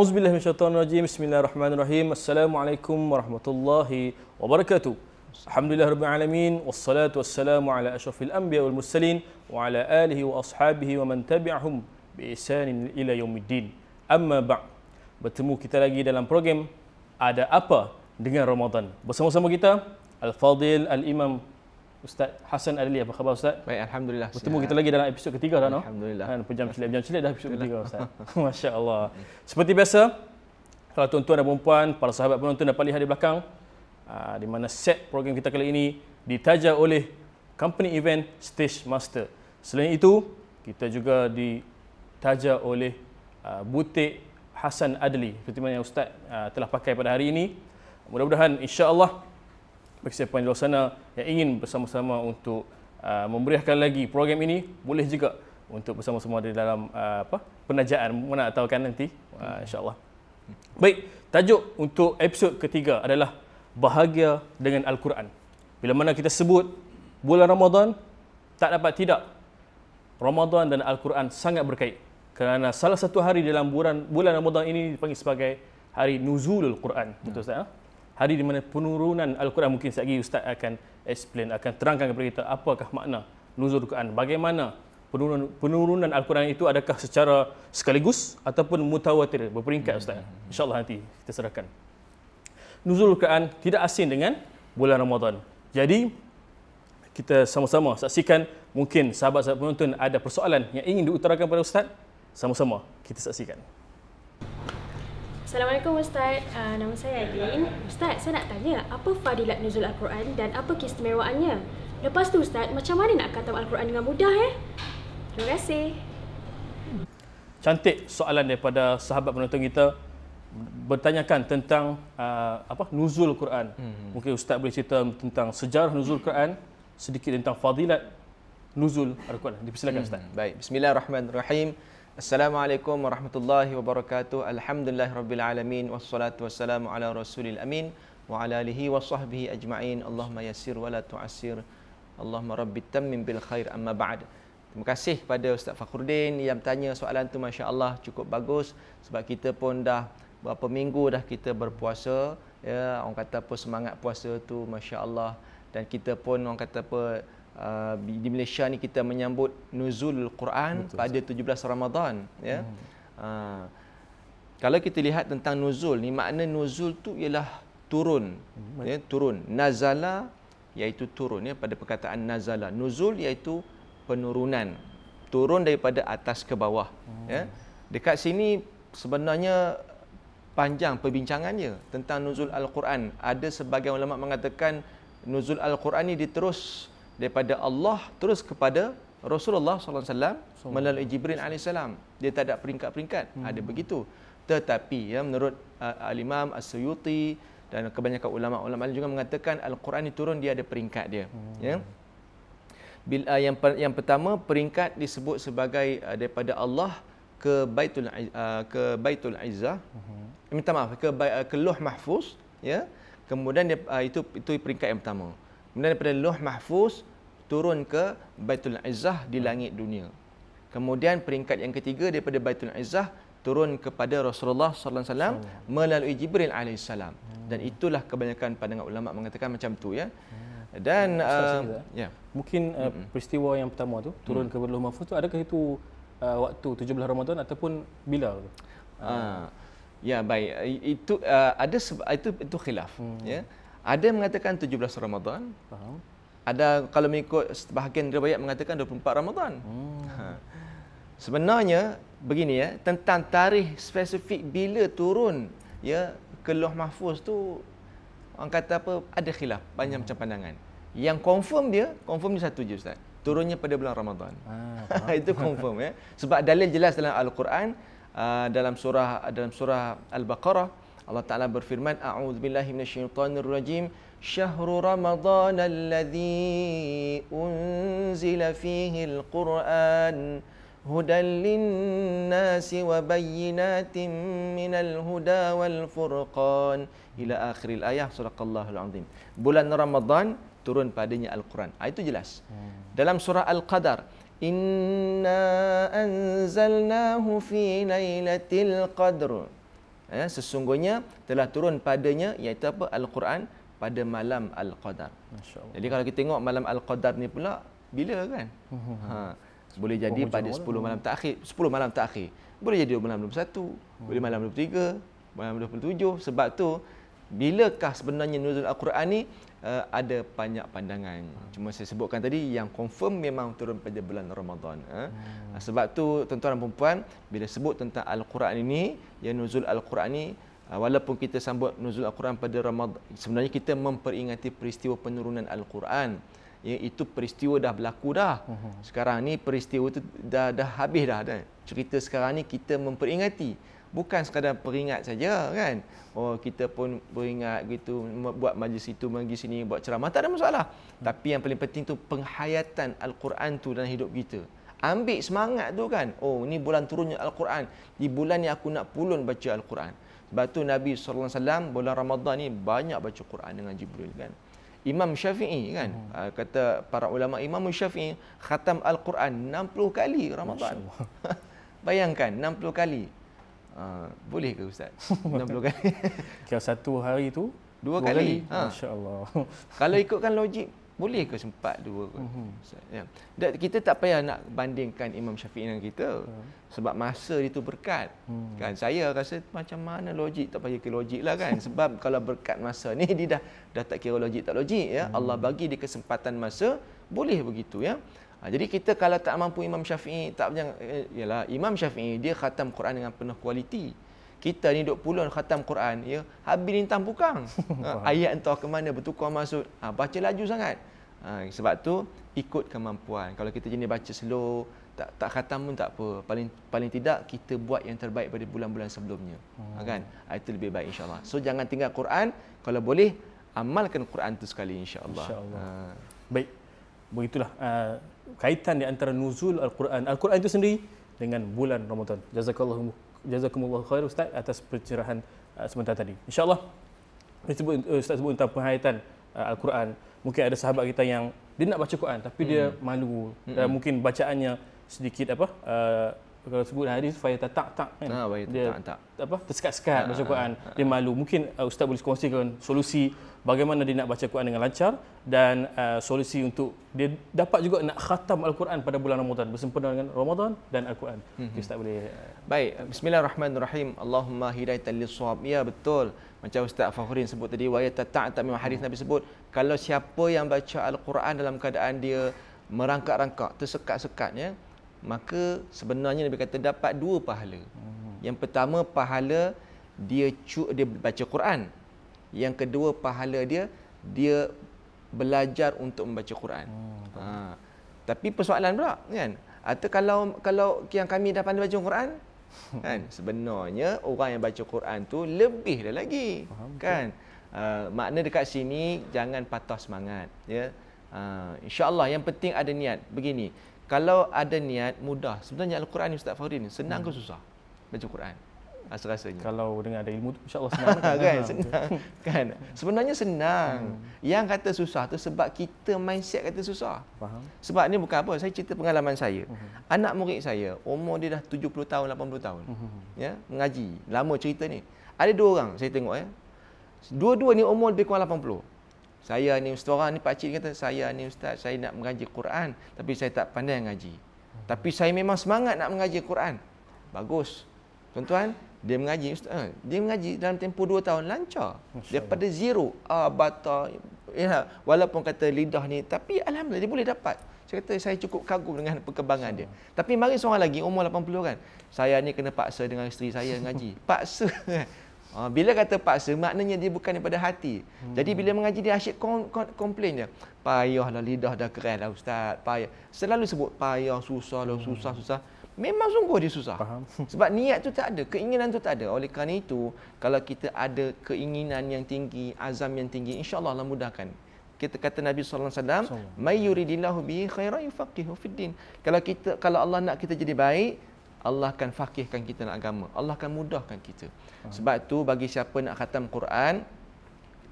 A'udzubillah min syaitan rajim. Bismillahirrahmanirrahim. Assalamualaikum warahmatullahi wabarakatuh. Alhamdulillah Rabbil Alamin. Wassalatu wassalamu ala ashrafil anbiya wal mursalin. Wa ala alihi wa ashabihi wa man tabi'ahum. Bi isanin ila yawmiddin. Amma ba' Bertemu kita lagi dalam program. Ada apa dengan Ramadan? Bersama-sama kita. Al-Fadil Al-Imam Ustaz Hasan Adli apa khabar Ustaz? Baik alhamdulillah. Bertemu kita lagi dalam episod ketiga dah noh. Alhamdulillah. Kan pejam celik pejam celik dah episod ketiga Ustaz. Masya-Allah. Seperti biasa para tuan-tuan dan puan-puan, para sahabat penonton dapat lihat di belakang ah, di mana set program kita kali ini ditaja oleh company event Stage Master. Selain itu, kita juga ditaja oleh ah, butik Hasan Adli seperti mana yang Ustaz ah, telah pakai pada hari ini. Mudah-mudahan insya-Allah bagi siapa yang di luar sana yang ingin bersama-sama untuk uh, memeriahkan lagi program ini boleh juga untuk bersama-sama di dalam uh, apa penajaan mana tahu kan nanti uh, insyaallah baik tajuk untuk episod ketiga adalah bahagia dengan al-Quran bila mana kita sebut bulan Ramadan tak dapat tidak Ramadan dan al-Quran sangat berkait kerana salah satu hari dalam bulan bulan Ramadan ini dipanggil sebagai hari nuzulul Quran betul tak ya hari di mana penurunan Al-Quran mungkin sekejap lagi Ustaz akan explain, akan terangkan kepada kita apakah makna nuzul Al-Quran, bagaimana penurunan, penurunan Al-Quran itu adakah secara sekaligus ataupun mutawatir berperingkat Ustaz. Hmm, hmm, hmm. InsyaAllah nanti kita serahkan. Nuzul Al-Quran tidak asing dengan bulan Ramadan. Jadi, kita sama-sama saksikan mungkin sahabat-sahabat penonton ada persoalan yang ingin diutarakan kepada Ustaz. Sama-sama kita saksikan. Assalamualaikum Ustaz. Uh, nama saya Aileen. Ustaz, saya nak tanya, apa fadilat nuzul Al-Quran dan apa keistimewaannya? Lepas tu Ustaz, macam mana nak khatam Al-Quran dengan mudah eh? Terima kasih. Cantik soalan daripada sahabat penonton kita bertanyakan tentang uh, apa nuzul Al Quran. Hmm. Mungkin ustaz boleh cerita tentang sejarah nuzul Al Quran, sedikit tentang fadilat nuzul Al-Quran. Dipersilakan hmm. ustaz. Baik, bismillahirrahmanirrahim. Assalamualaikum warahmatullahi wabarakatuh. Alhamdulillah rabbil alamin wassalatu wassalamu ala rasulil amin wa ala alihi wa sahbihi ajma'in. Allahumma yassir wa la tu'assir. Allahumma rabbit tammim bil khair amma ba'd. Terima kasih kepada Ustaz Fakhruddin yang tanya soalan tu masya-Allah cukup bagus sebab kita pun dah berapa minggu dah kita berpuasa. Ya, orang kata apa semangat puasa tu masya-Allah dan kita pun orang kata apa uh, di Malaysia ni kita menyambut nuzul Quran Betul. pada 17 Ramadan ya. Hmm. Uh, kalau kita lihat tentang nuzul ni makna nuzul tu ialah turun hmm. ya turun nazala iaitu turun ya pada perkataan nazala nuzul iaitu penurunan turun daripada atas ke bawah ya. hmm. ya. Dekat sini sebenarnya panjang perbincangannya tentang nuzul al-Quran. Ada sebagian ulama mengatakan nuzul al-Quran ni diterus daripada Allah terus kepada Rasulullah SAW so, melalui Jibril AS. Dia tak ada peringkat-peringkat. Hmm. Ada begitu. Tetapi ya, menurut uh, Al-Imam As-Suyuti dan kebanyakan ulama-ulama lain juga mengatakan Al-Quran ini turun dia ada peringkat dia. Hmm. Ya? Bil, uh, yang, yang pertama, peringkat disebut sebagai uh, daripada Allah ke Baitul, uh, ke Baitul Izzah. Hmm. Minta maaf, ke, uh, ke Loh Mahfuz. Ya? Kemudian dia, uh, itu, itu peringkat yang pertama. Kemudian daripada Luh Mahfuz turun ke Baitul Izzah di langit dunia. Kemudian peringkat yang ketiga daripada Baitul Izzah turun kepada Rasulullah sallallahu alaihi wasallam melalui Jibril alaihi salam. Dan itulah kebanyakan pandangan ulama mengatakan macam tu ya. Hmm. Dan uh, saya, eh. ya. Mungkin uh, hmm. peristiwa yang pertama tu turun hmm. ke Luh Mahfuz tu adakah itu uh, waktu 17 Ramadan ataupun bila? Uh, ah. ya baik itu uh, ada itu itu khilaf hmm. ya. Ada yang mengatakan 17 Ramadan. Faham. Ada kalau mengikut sebahagian riwayat mengatakan 24 Ramadan. Hmm. Ha. Sebenarnya begini ya, tentang tarikh spesifik bila turun ya ke Loh Mahfuz tu orang kata apa ada khilaf banyak hmm. macam pandangan. Yang confirm dia, confirm dia satu je ustaz. Turunnya pada bulan Ramadhan. Ah, ha, itu confirm ya. Sebab dalil jelas dalam Al-Quran ah, dalam surah dalam surah Al-Baqarah Allah Taala berfirman a'udzubillahi minasyaitonirrajim syahru ramadan allazi unzila fihi alquran hudan linnasi wa bayyinatin minal huda wal furqan ila akhiril ayah surakallahul azim bulan ramadan turun padanya al-quran ah, itu jelas hmm. dalam surah al-qadar inna anzalnahu fi lailatul qadr ya, sesungguhnya telah turun padanya iaitu apa al-Quran pada malam al-Qadar. Jadi kalau kita tengok malam al-Qadar ni pula bila kan? Hmm. Ha boleh jadi pada 10 malam terakhir, 10 malam terakhir. Boleh jadi malam 21, hmm. boleh malam 23, malam 27 sebab tu bilakah sebenarnya nuzul al-Quran ni uh, ada banyak pandangan. Hmm. Cuma saya sebutkan tadi yang confirm memang turun pada bulan Ramadan. Eh. Hmm. Eh, sebab tu tuan-tuan dan puan bila sebut tentang al-Quran ini, yang nuzul al-Quran ni eh, Walaupun kita sambut nuzul Al-Quran pada Ramadhan, sebenarnya kita memperingati peristiwa penurunan Al-Quran. Ya, itu peristiwa dah berlaku dah. Hmm. Sekarang ni peristiwa itu dah, dah habis dah. Cerita sekarang ni kita memperingati bukan sekadar peringat saja kan oh kita pun peringat gitu buat majlis itu pergi sini buat ceramah tak ada masalah tapi yang paling penting tu penghayatan al-Quran tu dalam hidup kita ambil semangat tu kan oh ni bulan turunnya al-Quran di bulan ni aku nak pulun baca al-Quran Batu Nabi sallallahu alaihi wasallam bulan Ramadan ni banyak baca Quran dengan Jibril kan Imam Syafi'i kan hmm. Ah, kata para ulama Imam Syafi'i khatam al-Quran 60 kali Ramadan bayangkan 60 kali Ha, boleh ke ustaz 60 kali kalau satu hari tu dua, dua kali, kali. Ha. masya-Allah kalau ikutkan logik boleh ke sempat dua mm-hmm. ya Dan kita tak payah nak bandingkan Imam Syafi'i dengan kita mm. sebab masa itu berkat mm. kan saya rasa macam mana logik tak payah ke logik lah kan sebab kalau berkat masa ni dia dah dah tak kira logik tak logik ya mm. Allah bagi dia kesempatan masa boleh begitu ya Ha, jadi kita kalau tak mampu Imam Syafi'i, tak macam, ialah eh, Imam Syafi'i dia khatam Quran dengan penuh kualiti. Kita ni duk pulun khatam Quran, ya, habis lintang pukang. Ha, ayat entah ke mana, bertukar maksud. Ha, baca laju sangat. Ha, sebab tu, ikut kemampuan. Kalau kita jenis baca slow, tak, tak khatam pun tak apa. Paling paling tidak, kita buat yang terbaik pada bulan-bulan sebelumnya. Ha, oh. kan? Ha, itu lebih baik Insya Allah. So, jangan tinggal Quran. Kalau boleh, amalkan Quran tu sekali insyaAllah. InsyaAllah. Ha. Baik begitulah uh, kaitan di antara nuzul al-Quran al-Quran itu sendiri dengan bulan Ramadan. Jazakallahu jazakumullahu khair ustaz atas pencerahan uh, sementara tadi. Insyaallah allah disebut uh, ustaz sebut tentang penghayatan uh, al-Quran. Mungkin ada sahabat kita yang dia nak baca Quran tapi hmm. dia malu hmm. dan mungkin bacaannya sedikit apa uh, kalau sebut hari tu fayat tak tak kan. Ha ah, fayat tak tak. Apa tersekat-sekat ah, baca Quran. Ha, ha. Dia malu. Mungkin uh, ustaz boleh kongsikan solusi bagaimana dia nak baca Quran dengan lancar dan uh, solusi untuk dia dapat juga nak khatam al-Quran pada bulan Ramadan bersempena dengan Ramadan dan al-Quran. Mm-hmm. Ustaz boleh. Uh, Baik, bismillahirrahmanirrahim. Allahumma hidayatan lis-shawab. Ya betul. Macam Ustaz Fakhrin sebut tadi wayat tak tak memang hadis hmm. Nabi sebut kalau siapa yang baca al-Quran dalam keadaan dia merangkak-rangkak, tersekat-sekat maka sebenarnya Nabi kata dapat dua pahala. Hmm. Yang pertama pahala dia cu- dia baca Quran. Yang kedua pahala dia dia belajar untuk membaca Quran. Hmm. Ha. Tapi persoalan pula kan? Atau kalau kalau yang kami dah pandai baca Quran kan sebenarnya orang yang baca Quran tu lebih dah lagi Faham kan uh, makna dekat sini jangan patah semangat ya uh, ha, Allah yang penting ada niat begini kalau ada niat mudah sebenarnya al-Quran ni Ustaz Farin senang hmm. ke susah baca Quran asal rasanya kalau dengan ada ilmu tu insya-Allah senang kan senang kan sebenarnya senang hmm. yang kata susah tu sebab kita mindset kata susah faham sebab ni bukan apa saya cerita pengalaman saya hmm. anak murid saya umur dia dah 70 tahun 80 tahun hmm, hmm, hmm. ya mengaji lama cerita ni ada dua orang saya tengok ya dua-dua ni umur lebih kurang 80 saya ni mesti orang ni pakcik kata saya ni ustaz saya nak mengaji Quran tapi saya tak pandai mengaji. Hmm. Tapi saya memang semangat nak mengaji Quran. Bagus. Tuan-tuan, dia mengaji ustaz. Eh, dia mengaji dalam tempoh dua tahun lancar. Masya Daripada Allah. zero ah bata ya walaupun kata lidah ni tapi alhamdulillah dia boleh dapat. Saya kata saya cukup kagum dengan perkembangan dia. Tapi mari seorang lagi umur 80 kan. Saya ni kena paksa dengan isteri saya mengaji. Paksa. Eh. Ha, bila kata paksa, maknanya dia bukan daripada hati. Hmm. Jadi bila mengaji dia asyik kom- kom- komplain dia. Payahlah lidah dah keren lah ustaz. Payah. Selalu sebut payah, susah lah, susah, susah. Memang sungguh dia susah. Faham. Sebab niat tu tak ada, keinginan tu tak ada. Oleh kerana itu, kalau kita ada keinginan yang tinggi, azam yang tinggi, insyaAllah lah mudahkan. Kita kata Nabi SAW, so, May yuridillahu bihi khairan yufaqihu fid din. Kalau, kita, kalau Allah nak kita jadi baik, Allah akan fakihkan kita dalam agama. Allah akan mudahkan kita. Sebab tu bagi siapa nak khatam Quran,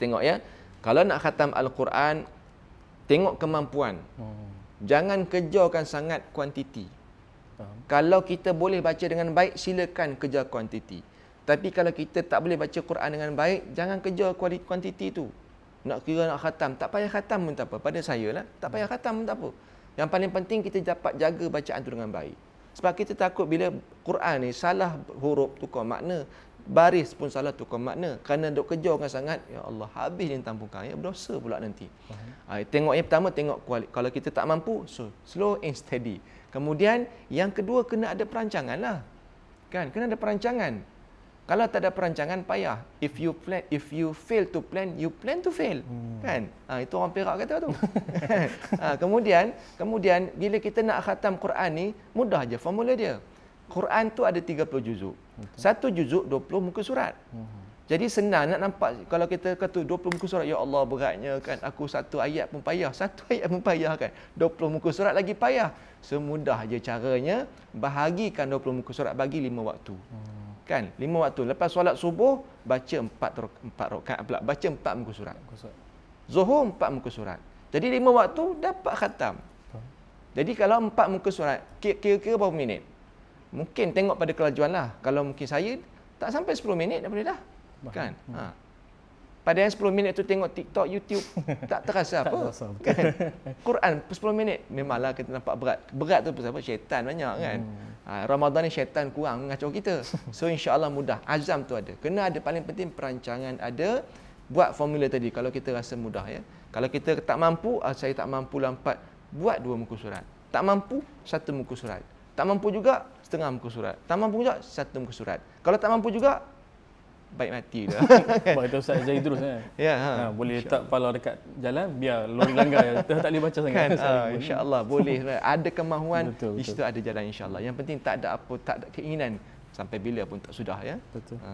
tengok ya. Kalau nak khatam Al-Quran, tengok kemampuan. Jangan kejarkan sangat kuantiti. Kalau kita boleh baca dengan baik, silakan kejar kuantiti. Tapi kalau kita tak boleh baca Quran dengan baik, jangan kejar kuantiti tu. Nak kira nak khatam, tak payah khatam pun tak apa. Pada saya lah, tak payah khatam pun tak apa. Yang paling penting kita dapat jaga bacaan tu dengan baik. Sebab kita takut bila Quran ni salah huruf tukar makna, baris pun salah tukar makna. Kerana duk kejar kan sangat, ya Allah, habis ni tampung kan. Ya berdosa pula nanti. Uh-huh. Ha, tengok yang pertama tengok kualiti. Kalau kita tak mampu, so slow and steady. Kemudian yang kedua kena ada perancangan lah. Kan? Kena ada perancangan. Kalau tak ada perancangan payah. If you plan if you fail to plan, you plan to fail. Hmm. Kan? Ha, itu orang Perak kata tu. ha, kemudian, kemudian bila kita nak khatam Quran ni, mudah aja formula dia. Quran tu ada 30 juzuk. Okay. Satu juzuk 20 muka surat. Hmm. Jadi senang nak nampak kalau kita kata 20 muka surat ya Allah beratnya kan aku satu ayat pun payah satu ayat pun payah kan 20 muka surat lagi payah semudah aje caranya bahagikan 20 muka surat bagi 5 waktu. Hmm kan lima waktu lepas solat subuh baca empat empat rakaat pula baca empat muka surat zuhur empat muka surat jadi lima waktu dapat khatam jadi kalau empat muka surat kira-kira berapa minit mungkin tengok pada kelajuan lah kalau mungkin saya tak sampai sepuluh minit dah boleh dah kan hmm. ha. pada yang sepuluh minit tu tengok TikTok YouTube tak terasa apa kan Quran sepuluh minit memanglah kita nampak berat berat tu pasal apa syaitan banyak kan hmm. Ah, Ramadan ni syaitan kurang mengacau kita. So insya-Allah mudah. Azam tu ada. Kena ada paling penting perancangan ada buat formula tadi kalau kita rasa mudah ya. Kalau kita tak mampu, ah, saya tak mampu lompat, buat dua muka surat. Tak mampu, satu muka surat. Tak mampu juga, setengah muka surat. Tak mampu juga, satu muka surat. Kalau tak mampu juga, baik mati dia. Sebab kata Ustaz Zaidrus kan. Eh? Ya, ha. ha boleh insya letak Allah. pala dekat jalan biar lori langgar ya. Tak, tak boleh baca sangat. Kan? Ha, insya-Allah boleh. ada kemahuan, betul, betul. itu ada jalan insya-Allah. Yang penting tak ada apa, tak ada keinginan sampai bila pun tak sudah ya. Betul. Ha.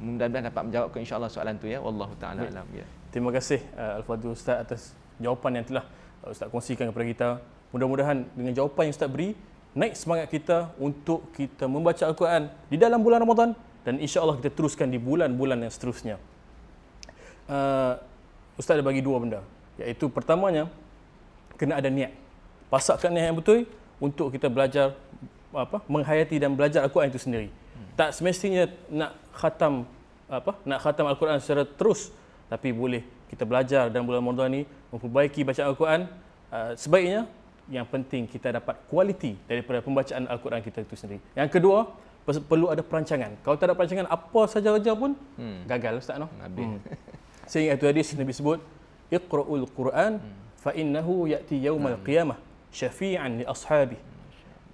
Mudah-mudahan dapat menjawab ke insya-Allah soalan tu ya. Wallahu taala alam ya. Terima kasih uh, Al-Fadhil Ustaz atas jawapan yang telah uh, Ustaz kongsikan kepada kita. Mudah-mudahan dengan jawapan yang Ustaz beri naik semangat kita untuk kita membaca Al-Quran di dalam bulan Ramadan dan insya Allah kita teruskan di bulan-bulan yang seterusnya. Uh, Ustaz ada bagi dua benda iaitu pertamanya kena ada niat. Pasakkan niat yang betul untuk kita belajar apa menghayati dan belajar Al-Quran itu sendiri. Hmm. Tak semestinya nak khatam apa nak khatam Al-Quran secara terus tapi boleh kita belajar dan bulan Ramadan ini memperbaiki bacaan Al-Quran uh, sebaiknya yang penting kita dapat kualiti daripada pembacaan Al-Quran kita itu sendiri. Yang kedua, perlu ada perancangan. Kalau tak ada perancangan, apa saja-saja pun hmm. gagal Ustaz Noh. Hmm. Sehingga itu hadis Nabi sebut, Iqra'ul Qur'an hmm. fa'innahu ya'ti yawmal hmm. qiyamah syafi'an li ashabi.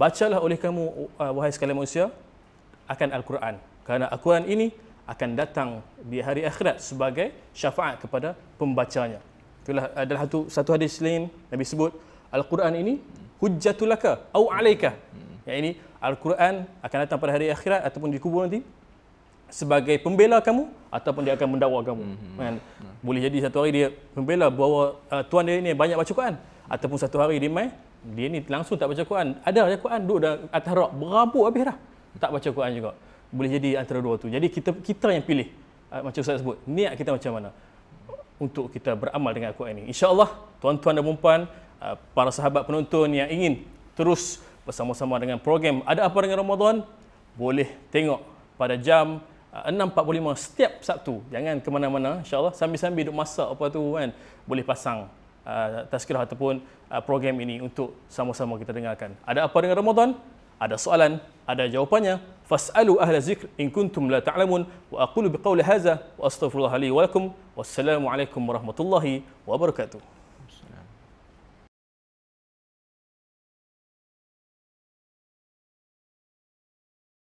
Bacalah oleh kamu, uh, wahai sekalian manusia, akan Al-Quran. Kerana Al-Quran ini akan datang di hari akhirat sebagai syafaat kepada pembacanya. Itulah adalah satu, satu hadis lain Nabi sebut, Al-Quran ini hujjatulaka au alaika. Hmm. Yang ini, Al-Quran akan datang pada hari akhirat ataupun di kubur nanti sebagai pembela kamu ataupun dia akan mendakwa kamu. Mm-hmm. Kan? Mm-hmm. Boleh jadi satu hari dia pembela bahawa uh, tuan dia ni banyak baca Quran ataupun satu hari dia mai dia ni langsung tak baca Quran. Ada baca Quran duduk dah atas rak berabuk habis dah. Tak baca Quran juga. Boleh jadi antara dua tu. Jadi kita kita yang pilih uh, macam saya sebut. Niat kita macam mana? untuk kita beramal dengan Al-Quran ini. Insya Allah tuan-tuan dan perempuan, uh, para sahabat penonton yang ingin terus bersama-sama dengan program Ada Apa Dengan Ramadan boleh tengok pada jam 6.45 uh, setiap Sabtu jangan ke mana-mana insyaAllah sambil-sambil duduk masak apa tu kan boleh pasang uh, tazkirah ataupun uh, program ini untuk sama-sama kita dengarkan ada apa dengan Ramadan ada soalan ada jawapannya fasalu ahla zikr in kuntum la ta'lamun wa aqulu biqawli hadza wa astaghfirullah li wa lakum wassalamu alaikum warahmatullahi wabarakatuh